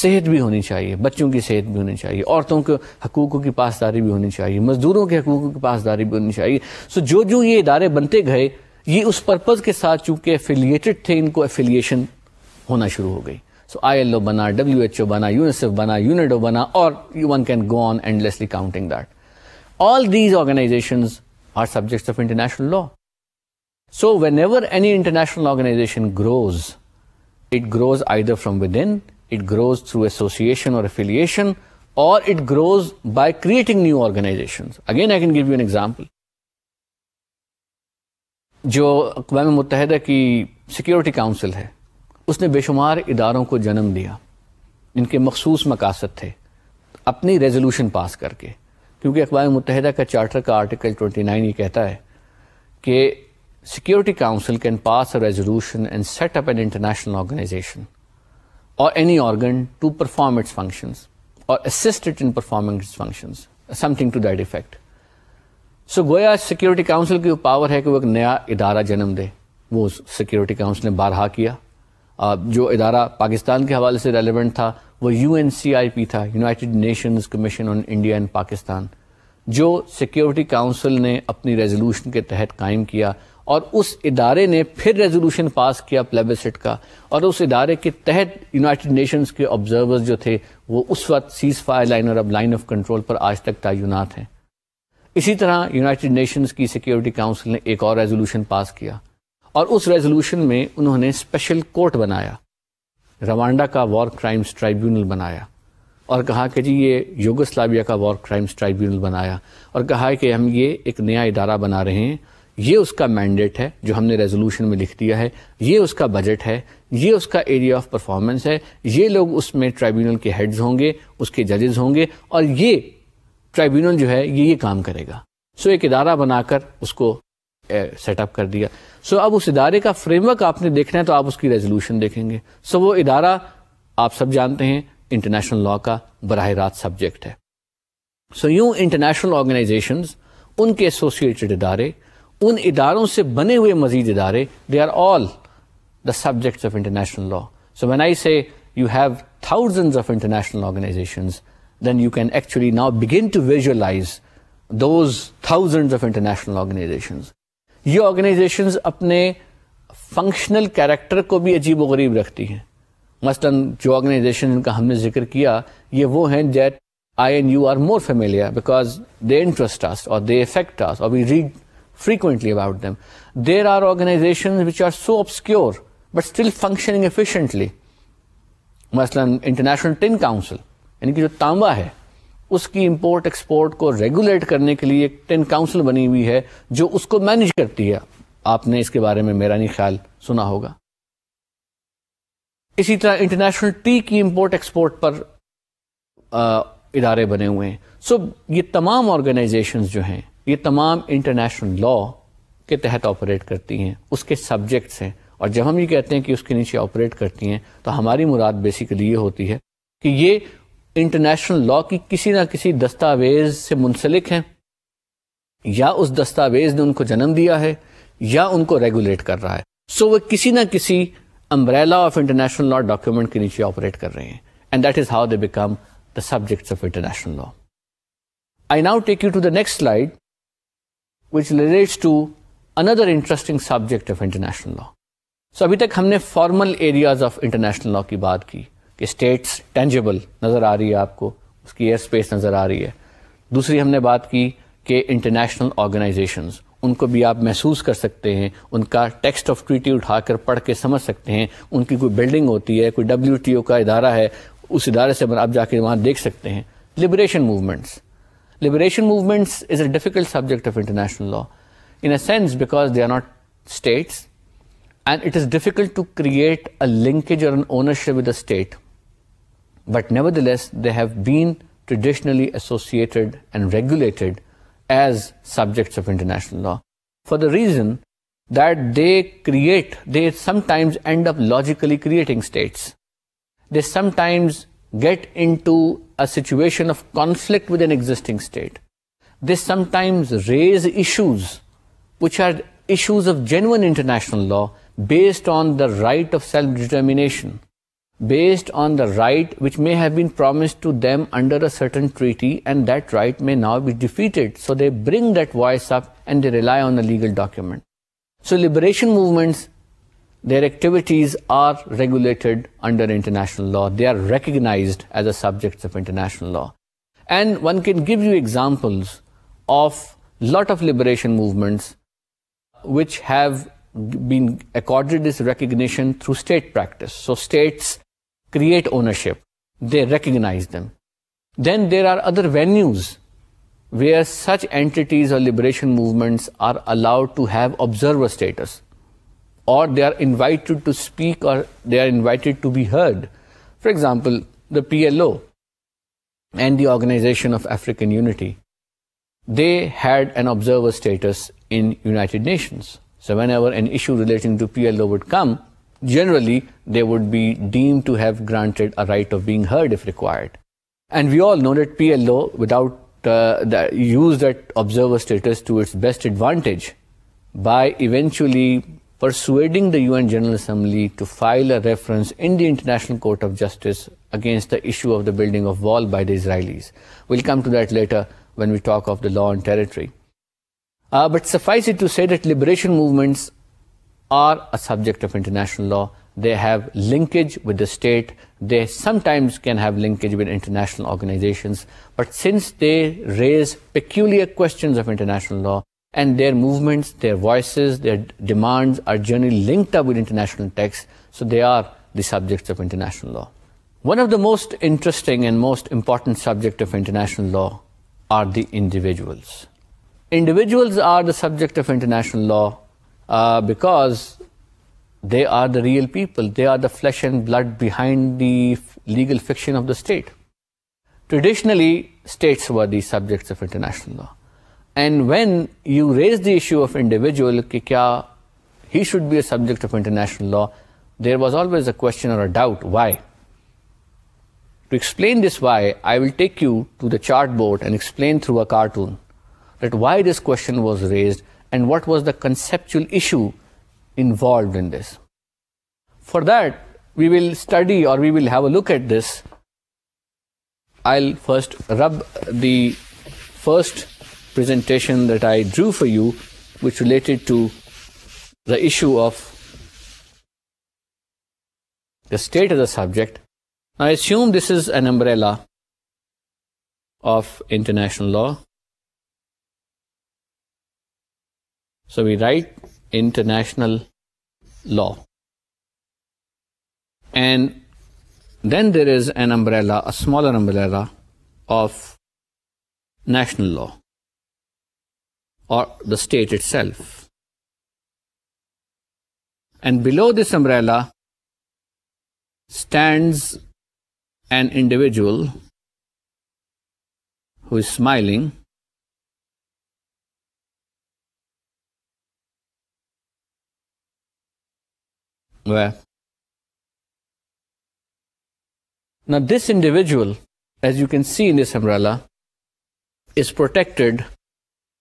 सेहत भी होनी चाहिए बच्चों की सेहत भी होनी चाहिए औरतों के हकूक़ों की पासदारी भी होनी चाहिए मज़दूरों के हकूक़ों की पासदारी भी होनी चाहिए सो जो जो ये इदारे बनते गए ये उस पर्पज़ के साथ चूँकि एफिलिएटेड थे इनको एफिलिएशन होना शुरू हो गई सो आई एल ओ बना डब्ल्यू एच ओ बना यूनिसेफ बना यूनिडो बना और you one can go on endlessly counting that all these organization are subjects of international law so whenever any international organization grows it grows either from within it grows through association और affiliation or it grows by creating new organizations. Again, I can give you an example. जो अकवा मुतहद की security council है उसने बेशुमार इदारों को जन्म दिया इनके मखसूस मकासद थे अपनी रेजोल्यूशन पास करके क्योंकि अकवा मुतहद का चार्टर का आर्टिकल ट्वेंटी नाइन ये कहता है कि security council can pass a resolution and set up an international organization और any organ to perform its functions or assist it in performing its functions, something to that effect. So गोया security council की power है कि वो एक नया इदारा जन्म दे वो सिक्योरिटी काउंसिल ने बारहा किया जो इदारा पाकिस्तान के हवाले से रेलिवेंट था वो यू था United Nations commission on India and Pakistan जो सिक्योरिटी काउंसिल ने अपनी रेजोल्यूशन के तहत कायम किया और उस इदारे ने फिर रेजोल्यूशन पास किया प्लेबेसिट का और उस इदारे के तहत यूनाइटेड नेशंस के ऑब्जर्वर्स जो थे वो उस वक्त सीज फायर लाइन और अब लाइन ऑफ कंट्रोल पर आज तक तयनात हैं इसी तरह यूनाइटेड नेशंस की सिक्योरिटी काउंसिल ने एक और रेजोल्यूशन पास किया और उस रेजोल्यूशन में उन्होंने स्पेशल कोर्ट बनाया रवांडा का वॉर क्राइम्स ट्राइब्यूनल बनाया और कहा कि जी ये योगस्लाविया का वॉर क्राइम्स ट्राइब्यूनल बनाया और कहा कि हम ये एक नया इदारा बना रहे हैं ये उसका मैंडेट है जो हमने रेजोल्यूशन में लिख दिया है ये उसका बजट है ये उसका एरिया ऑफ परफॉर्मेंस है ये लोग उसमें ट्राइब्यूनल के हेड्स होंगे उसके जजेस होंगे और ये ट्राइब्यूनल जो है ये ये काम करेगा सो एक इदारा बनाकर उसको सेटअप कर दिया सो अब उस इदारे का फ्रेमवर्क आपने देखना है तो आप उसकी रेजोल्यूशन देखेंगे सो वो इदारा आप सब जानते हैं इंटरनेशनल लॉ का बरह रात सब्जेक्ट है सो यूं इंटरनेशनल ऑर्गेनाइजेशन उनके एसोसिएटेड इदारे उन इदारों से बने हुए मजीद इदारे they are all the subjects of international law so when I say you have thousands of international organizations then you can actually now begin to visualize those thousands of international organizations. ये organizations अपने functional character को भी अजीब गरीब रखती हैं मसलन जो ऑर्गेनाइजेशन जिनका हमने जिक्र किया ये वो हैं that I and you are more familiar because they interest us और दे इफेक्ट आस और we read frequently about them. There are organizations which are so obscure but still functioning efficiently. Maslan International Tin Council. यानी कि जो तांबा है उसकी import export को regulate करने के लिए एक टेन काउंसिल बनी हुई है जो उसको मैनेज करती है आपने इसके बारे में मेरा नहीं ख्याल सुना होगा इसी तरह इंटरनेशनल टी की इंपोर्ट एक्सपोर्ट पर आ, इदारे बने हुए हैं सो so, ये तमाम ऑर्गेनाइजेशंस जो हैं ये तमाम इंटरनेशनल लॉ के तहत ऑपरेट करती हैं उसके सब्जेक्ट्स हैं और जब हम ये कहते हैं कि उसके नीचे ऑपरेट करती हैं तो हमारी मुराद बेसिकली ये होती है कि ये इंटरनेशनल लॉ की किसी ना किसी दस्तावेज से मुंसलिक हैं या उस दस्तावेज ने उनको जन्म दिया है या उनको रेगुलेट कर रहा है सो so, वह किसी ना किसी umbrella of international law document के नीचे ऑपरेट कर रहे हैं and that is how they become the subjects of international law I now take you to the next slide which relates to another interesting subject of international law so अभी तक हमने formal areas of international law की बात की कि states tangible नज़र आ रही है आपको उसकी एयर स्पेस नज़र आ रही है दूसरी हमने बात की कि इंटरनेशनल ऑर्गेनाइजेशंस उनको भी आप महसूस कर सकते हैं उनका टेक्स्ट ऑफ ट्रीटी उठाकर पढ़ के समझ सकते हैं उनकी कोई बिल्डिंग होती है कोई डब्ल्यू का इदारा है उस इदारे से आप जाके वहाँ देख सकते हैं liberation movements liberation movements is a difficult subject of international law in a sense because they are not states and it is difficult to create a linkage or an ownership with the state but nevertheless they have been traditionally associated and regulated as subjects of international law for the reason that they create, they sometimes end up logically creating states. They sometimes get into a situation of conflict with an existing state. They sometimes raise issues which are issues of genuine international law based on the right of self-determination based on the right which may have been promised to them under a certain treaty and that right may now be defeated. So they bring that voice up and they rely on a legal document. So liberation movements, their activities are regulated under international law. They are recognized as the subjects of international law. And one can give you examples of lot of liberation movements which have been accorded this recognition through state practice. So states create ownership, they recognize them. Then there are other venues where such entities or liberation movements are allowed to have observer status or they are invited to speak or they are invited to be heard. For example, the PLO and the Organization of African Unity, they had an observer status in United Nations. So whenever an issue relating to PLO would come, generally they would be deemed to have granted a right of being heard if required. And we all know that PLO, without uh, the, use that observer status to its best advantage by eventually persuading the UN General Assembly to file a reference in the International Court of Justice against the issue of the building of wall by the Israelis. We'll come to that later when we talk of the law and territory. Uh, but suffice it to say that liberation movements are a subject of international law. They have linkage with the state. They sometimes can have linkage with international organizations. But since they raise peculiar questions of international law, and their movements, their voices, their demands are generally linked up with international texts, so they are the subjects of international law. One of the most interesting and most important subject of international law are the individuals. Individuals are the subject of international law uh, because they are the real people. They are the flesh and blood behind the legal fiction of the state. Traditionally, states were the subjects of international law. And when you raise the issue of individual, kya he should be a subject of international law, there was always a question or a doubt, why? To explain this why, I will take you to the chart board and explain through a cartoon that why this question was raised and what was the conceptual issue involved in this. For that, we will study or we will have a look at this. I'll first rub the first presentation that I drew for you, which related to the issue of the state of the subject. I assume this is an umbrella of international law. So we write international law. And then there is an umbrella, a smaller umbrella of national law or the state itself. And below this umbrella stands an individual who is smiling Where? Now this individual, as you can see in this umbrella, is protected,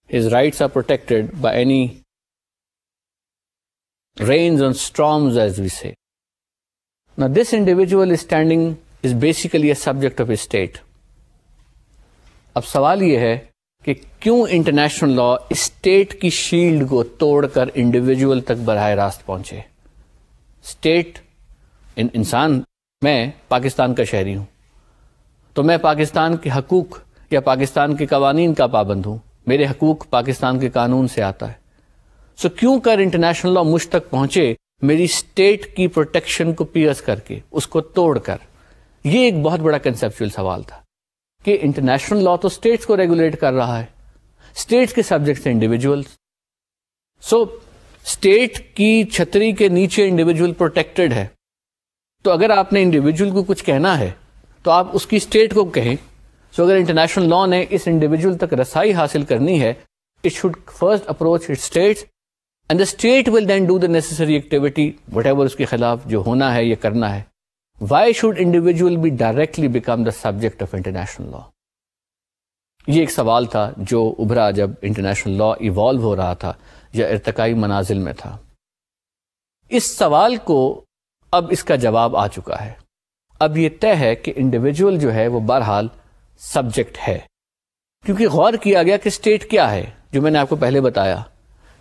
his rights are protected by any rains and storms as we say. Now this individual is standing, is basically a subject of his state. اب سوال یہ ہے کہ کیوں international law state کی shield کو توڑ کر انڈیویجول تک براہ راست پہنچے स्टेट इन, इंसान मैं पाकिस्तान का शहरी हूँ तो मैं पाकिस्तान के हकूक़ या पाकिस्तान के कवानीन का पाबंद हूँ मेरे हकूक़ पाकिस्तान के कानून से आता है सो क्यों कर इंटरनेशनल लॉ मुझ तक पहुँचे मेरी स्टेट की प्रोटेक्शन को पियर्स करके उसको तोड़कर ये एक बहुत बड़ा कंसेप्चुअल सवाल था कि इंटरनेशनल लॉ तो स्टेट्स को रेगुलेट कर रहा है स्टेट्स के सब्जेक्ट हैं इंडिविजुअल्स सो so, स्टेट की छतरी के नीचे इंडिविजुअल प्रोटेक्टेड है तो अगर आपने इंडिविजुअल को कुछ कहना है तो आप उसकी स्टेट को कहें सो so, अगर इंटरनेशनल लॉ ने इस इंडिविजुअल तक रसाई हासिल करनी है it should first approach it state and the state will then do the necessary activity whatever उसके खिलाफ जो होना है या करना है why should individual be directly become the subject of international law ये एक सवाल था जो उभरा जब इंटरनेशनल लॉ इवॉल्व हो रहा था या इरतकाई मनाजिल में था इस सवाल को अब इसका जवाब आ चुका है अब यह तय है कि इंडिविजुअल जो है वह बहरहाल सब्जेक्ट है क्योंकि गौर किया गया कि स्टेट क्या है जो मैंने आपको पहले बताया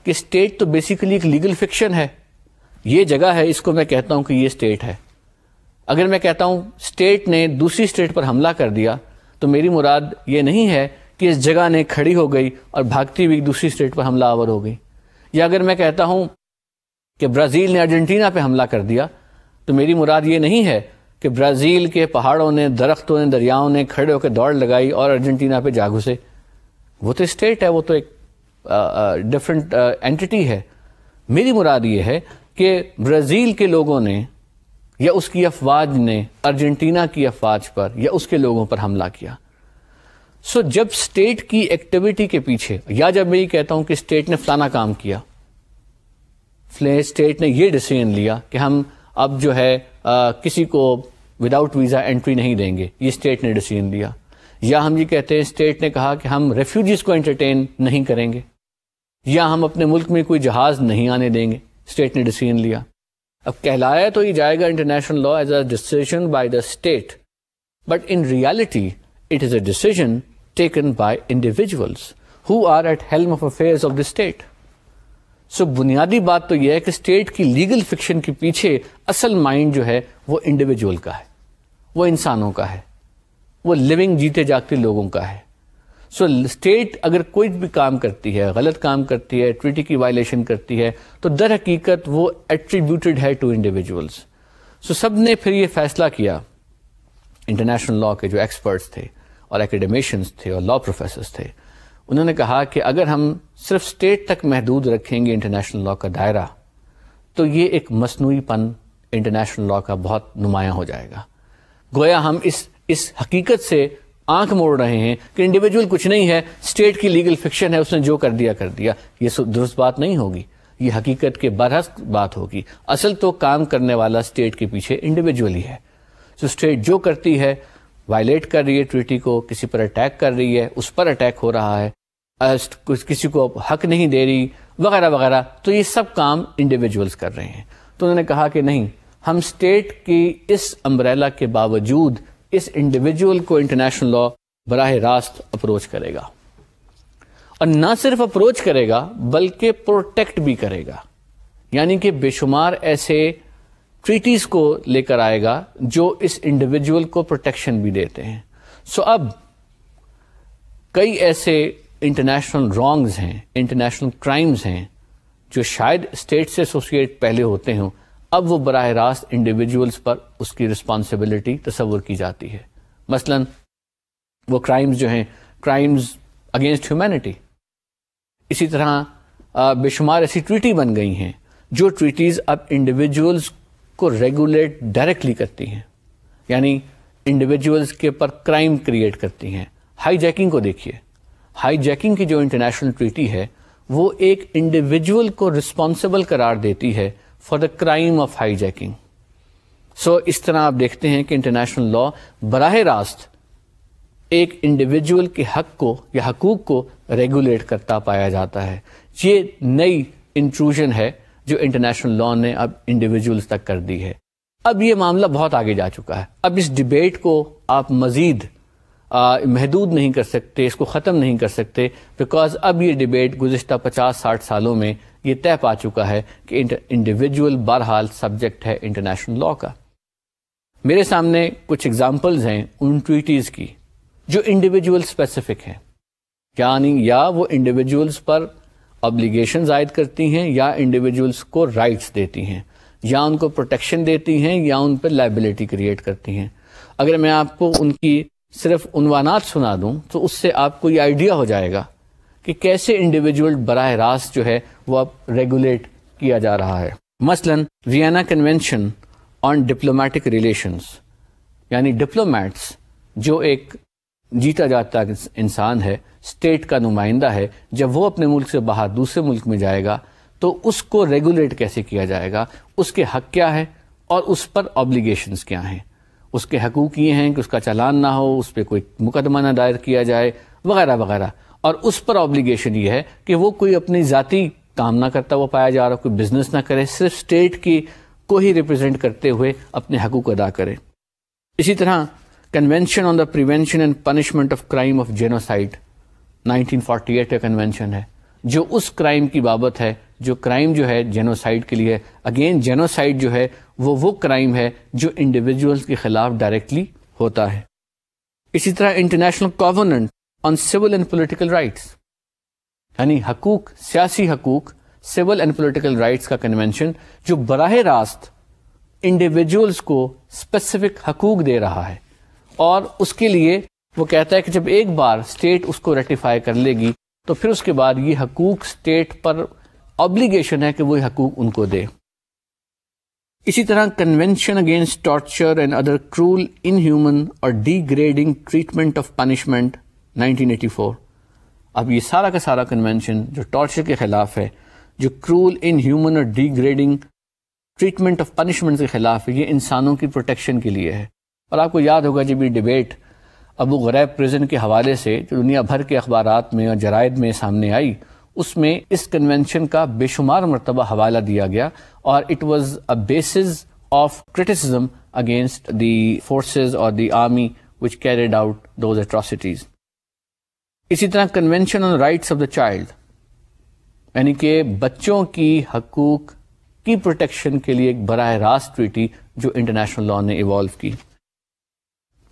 कि स्टेट तो बेसिकली एक लीगल फिक्शन है ये जगह है इसको मैं कहता हूं कि ये स्टेट है अगर मैं कहता हूं स्टेट ने दूसरी स्टेट पर हमला कर दिया तो मेरी मुराद ये नहीं है कि इस जगह ने खड़ी हो गई और भागती हुई दूसरी स्टेट पर हमला आवर हो गई या अगर मैं कहता हूं कि ब्राज़ील ने अर्जेंटीना पे हमला कर दिया तो मेरी मुराद ये नहीं है कि ब्राज़ील के पहाड़ों ने दरख्तों ने दरियाओं ने खड़े होकर दौड़ लगाई और अर्जेंटीना पे जा घुसे वो तो स्टेट है वो तो एक डिफरेंट एंटिटी है मेरी मुराद ये है कि ब्राज़ील के लोगों ने या उसकी अफवाज ने अर्जेंटीना की अफवाज पर या उसके लोगों पर हमला किया सो so, जब स्टेट की एक्टिविटी के पीछे या जब मैं ये कहता हूं कि स्टेट ने फलाना काम किया स्टेट ने ये डिसीजन लिया कि हम अब जो है आ, किसी को विदाउट वीज़ा एंट्री नहीं देंगे ये स्टेट ने डिसीजन लिया या हम ये कहते हैं स्टेट ने कहा कि हम रेफ्यूजीज़ को एंटरटेन नहीं करेंगे या हम अपने मुल्क में कोई जहाज़ नहीं आने देंगे स्टेट ने डिसीजन लिया अब कहलाया तो ये जाएगा international law as a decision by the state but in reality it is a decision taken by individuals who are at helm of affairs of the state. So so, बुनियादी बात तो यह है कि स्टेट की लीगल फिक्शन के पीछे असल माइंड जो है वो इंडिविजुअल का है वो इंसानों का है वो लिविंग जीते जागते लोगों का है सो so, स्टेट अगर कोई भी काम करती है गलत काम करती है ट्रिटी की वायलेशन करती है तो दर हकीकत वो एट्रीब्यूटेड है टू इंडिविजुअल्स सो सब ने फिर ये फैसला किया इंटरनेशनल लॉ के जो एक्सपर्ट्स थे और एकेडमिशंस थे और लॉ प्रोफेसर्स थे उन्होंने कहा कि अगर हम सिर्फ स्टेट तक महदूद रखेंगे इंटरनेशनल लॉ का दायरा तो ये एक मसनू पन इंटरनेशनल लॉ का बहुत नुमाया हो जाएगा गोया हम इस इस हकीकत से आंख मोड़ रहे हैं कि इंडिविजुअल कुछ नहीं है स्टेट की लीगल फिक्शन है उसने जो कर दिया कर दिया ये दुरुस्त बात नहीं होगी ये हकीकत के बरहस बात होगी असल तो काम करने वाला स्टेट के पीछे इंडिविजुअली है तो स्टेट जो करती है वायलेट कर रही है ट्रिटी को किसी पर अटैक कर रही है उस पर अटैक हो रहा है कुछ किसी को हक नहीं दे रही वगैरह वगैरह तो ये सब काम इंडिविजुअल्स कर रहे हैं तो उन्होंने कहा कि नहीं हम स्टेट की इस अम्ब्रेला के बावजूद इस इंडिविजुअल को इंटरनेशनल लॉ बरह रास्त अप्रोच करेगा और ना सिर्फ अप्रोच करेगा बल्कि प्रोटेक्ट भी करेगा यानी कि बेशुमार ऐसे ट्रीटीज़ को लेकर आएगा जो इस इंडिविजुअल को प्रोटेक्शन भी देते हैं सो so, अब कई ऐसे इंटरनेशनल रॉन्ग्स हैं इंटरनेशनल क्राइम्स हैं जो शायद स्टेट से एसोसिएट पहले होते हों अब वो बरह रास्त इंडिविजुअल्स पर उसकी रिस्पॉन्सिबिलिटी तस्वुर की जाती है मसलन वो क्राइम्स जो हैं क्राइम्स अगेंस्ट ह्यूमैनिटी इसी तरह बेशुमार ऐसी ट्रीटी बन गई हैं जो ट्रीटीज़ अब इंडिविजुअल्स को रेगुलेट डायरेक्टली करती हैं यानी इंडिविजुअल्स के ऊपर क्राइम क्रिएट करती हैं हाईजैकिंग को देखिए हाईजैकिंग की जो इंटरनेशनल ट्रीटी है वो एक इंडिविजुअल को रिस्पॉन्सिबल करार देती है for the crime of hijacking so इस तरह आप देखते हैं कि इंटरनेशनल लॉ बरह रास्त एक इंडिविजुअल के हक को या हकूक को रेगुलेट करता पाया जाता है ये नई इंट्रूजन है जो इंटरनेशनल लॉ ने अब इंडिविजुअल्स तक कर दी है अब ये मामला बहुत आगे जा चुका है अब इस डिबेट को आप मज़ीद महदूद नहीं कर सकते इसको ख़त्म नहीं कर सकते बिकॉज अब ये डिबेट गुज्त पचास साठ सालों में ये तय पा चुका है कि इंडिविजुअल बहरहाल सब्जेक्ट है इंटरनेशनल लॉ का मेरे सामने कुछ एग्जाम्पल्स हैं उन ट्वीटीज़ की जो इंडिविजुअल स्पेसिफिक हैं यानी या वो इंडिविजुअल्स पर ऑब्लिगेशन आयद करती हैं या इंडिविजुअल्स को राइट्स देती हैं या उनको प्रोटेक्शन देती हैं या उन पर लाइबिलिटी क्रिएट करती हैं अगर मैं आपको उनकी सिर्फ उनवानात सुना दूं तो उससे आपको ये आइडिया हो जाएगा कि कैसे इंडिविजुअल बरह रास्त जो है वो अब रेगुलेट किया जा रहा है मसलन Vienna convention on diplomatic relations यानी डिप्लोमेट्स जो एक जीता जाता इंसान है स्टेट का नुमाइंदा है जब वो अपने मुल्क से बाहर दूसरे मुल्क में जाएगा तो उसको रेगुलेट कैसे किया जाएगा उसके हक क्या है और उस पर ऑब्लिगेशंस क्या हैं उसके हकूक ये हैं कि उसका चालान ना हो उस पर कोई मुकदमा ना दायर किया जाए वगैरह वगैरह और उस पर ऑब्लिगेशन ये है कि वो कोई अपनी ज़ाती काम ना करता हुआ पाया जा रहा कोई बिजनेस ना करे सिर्फ स्टेट की को ही रिप्रेजेंट करते हुए अपने हकूक अदा करें इसी तरह convention on the prevention and punishment of crime of genocide 1948 का कन्वेंशन है जो उस क्राइम की बाबत है जो क्राइम जो है जेनोसाइड के लिए अगेन जेनोसाइड जो है वो वो क्राइम है जो इंडिविजुअल्स के खिलाफ डायरेक्टली होता है इसी तरह international covenant on civil and political rights यानी हकूक सियासी हकूक सिविल एंड पोलिटिकल राइट्स का कन्वेंशन जो बरह रास्त इंडिविजुअल्स को स्पेसिफिक हकूक दे रहा है और उसके लिए वो कहता है कि जब एक बार स्टेट उसको रेटिफाई कर लेगी तो फिर उसके बाद ये हकूक स्टेट पर ऑब्लिगेशन है कि वो हकूक उनको दे इसी तरह convention against torture and other cruel inhuman और डिग्रेडिंग ट्रीटमेंट ऑफ पनिशमेंट 1984 अब ये सारा का सारा कन्वेंशन जो टॉर्चर के ख़िलाफ़ है जो क्रूल इनह्यूमन और डिग्रेडिंग ट्रीटमेंट ऑफ पनिशमेंट के ख़िलाफ़ है ये इंसानों की प्रोटेक्शन के लिए है और आपको याद होगा जब ये डिबेट अबू गरैब प्रिजन के हवाले से जो दुनिया भर के अखबार में और जरायद में सामने आई उसमें इस कन्वेंशन का बेशुमार मरतबा हवाला दिया गया और it was a basis of criticism against the forces और the army which carried out those atrocities इसी तरह convention on rights of the child यानी कि बच्चों की हकूक की प्रोटेक्शन के लिए एक बरह रास्त ट्रीटी जो इंटरनेशनल लॉ ने इवॉल्व की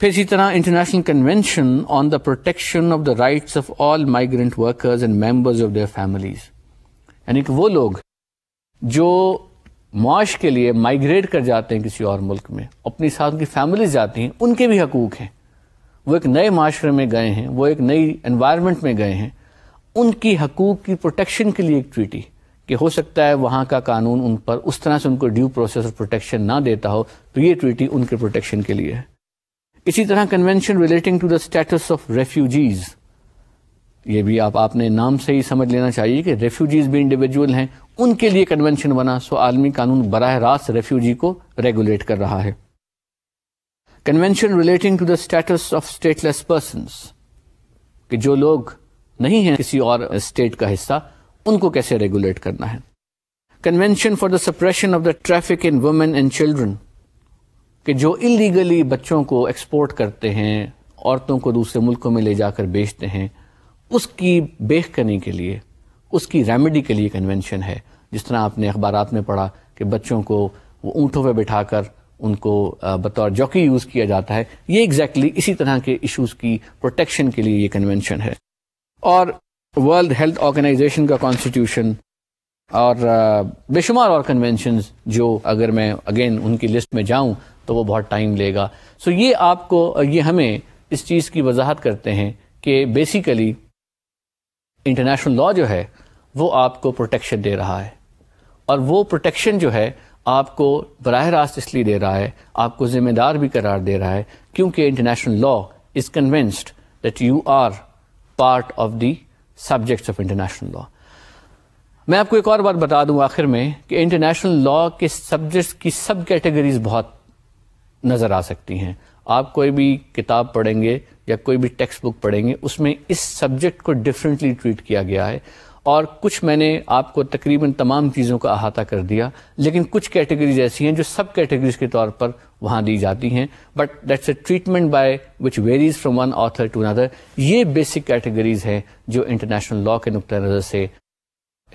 फिर इसी तरह international convention on the protection of the rights of all migrant workers and members of their families यानी कि वो लोग जो मुआश के लिए माइग्रेट कर जाते हैं किसी और मुल्क में अपने साथ उनकी फैमिलीज जाती हैं उनके भी हकूक हैं वो एक नए माशरे में गए हैं वो एक नई इन्वायरमेंट में गए हैं उनकी हकूक की प्रोटेक्शन के लिए एक ट्रीटी कि हो सकता है वहाँ का कानून उन पर उस तरह से उनको ड्यू प्रोसेस और प्रोटेक्शन ना देता हो तो ये ट्रीटी उनके प्रोटेक्शन के लिए है इसी तरह convention relating to the status of refugees ये भी आप आपने नाम से ही समझ लेना चाहिए कि रेफ्यूजीज़ भी इंडिविजुअल हैं उनके लिए कन्वेंशन बना सो आलमी कानून बरह रास्त रेफ्यूजी को रेगुलेट कर रहा है convention relating to the status of stateless person कि जो लोग नहीं हैं किसी और स्टेट का हिस्सा उनको कैसे रेगुलेट करना है convention for the suppression of the traffic in women and children कि जो इलीगली बच्चों को एक्सपोर्ट करते हैं औरतों को दूसरे मुल्कों में ले जाकर बेचते हैं उसकी बेख करने के लिए उसकी रेमेडी के लिए कन्वेंशन है जिस तरह आपने अखबार में पढ़ा कि बच्चों को वो ऊँटों पर बिठा कर उनको बतौर जॉकी यूज़ किया जाता है ये एग्जैक्टली exactly इसी तरह के इश्यूज की प्रोटेक्शन के लिए ये कन्वेंशन है और वर्ल्ड हेल्थ ऑर्गेनाइजेशन का कॉन्स्टिट्यूशन और बेशुमार और कन्वेंशंस जो अगर मैं अगेन उनकी लिस्ट में जाऊं तो वो बहुत टाइम लेगा सो so ये आपको ये हमें इस चीज़ की वजाहत करते हैं कि बेसिकली इंटरनेशनल लॉ जो है वो आपको प्रोटेक्शन दे रहा है और वो प्रोटेक्शन जो है आपको बरह रास्त इसलिए दे रहा है आपको ज़िम्मेदार भी करार दे रहा है क्योंकि international law is convinced that you are part of the subjects of international law मैं आपको एक और बात बता दूं आखिर में कि इंटरनेशनल लॉ के सब्जेक्ट्स की सब कैटेगरीज बहुत नज़र आ सकती हैं आप कोई भी किताब पढ़ेंगे या कोई भी टेक्स्ट बुक पढ़ेंगे उसमें इस सब्जेक्ट को डिफरेंटली ट्रीट किया गया है और कुछ मैंने आपको तकरीबन तमाम चीज़ों का अहाता कर दिया लेकिन कुछ कैटेगरीज ऐसी हैं जो सब कैटेगरीज के तौर पर वहाँ दी जाती हैं but that's a treatment by which varies from one author to another ये बेसिक कैटेगरीज हैं जो इंटरनेशनल लॉ के नुक़ नज़र से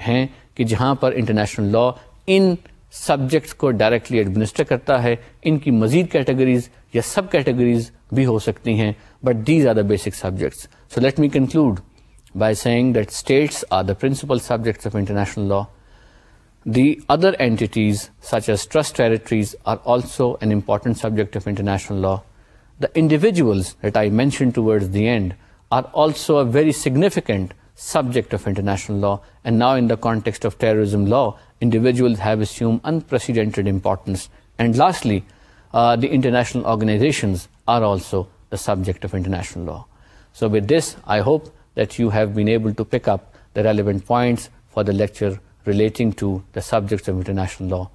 हैं कि जहाँ पर इंटरनेशनल लॉ इन Subjects को directly administer करता है इनकी मजीद categories या सब कैटेगरीज भी हो सकती हैं but these are the basic subjects so let me conclude by saying that states are the principal subjects of international law. The other entities, such as trust territories, are also an important subject of international law. The individuals that I mentioned towards the end are also a very significant subject of international law. And now in the context of terrorism law, individuals have assumed unprecedented importance. And lastly, uh, the international organizations are also the subject of international law. So with this, I hope that you have been able to pick up the relevant points for the lecture relating to the subjects of international law.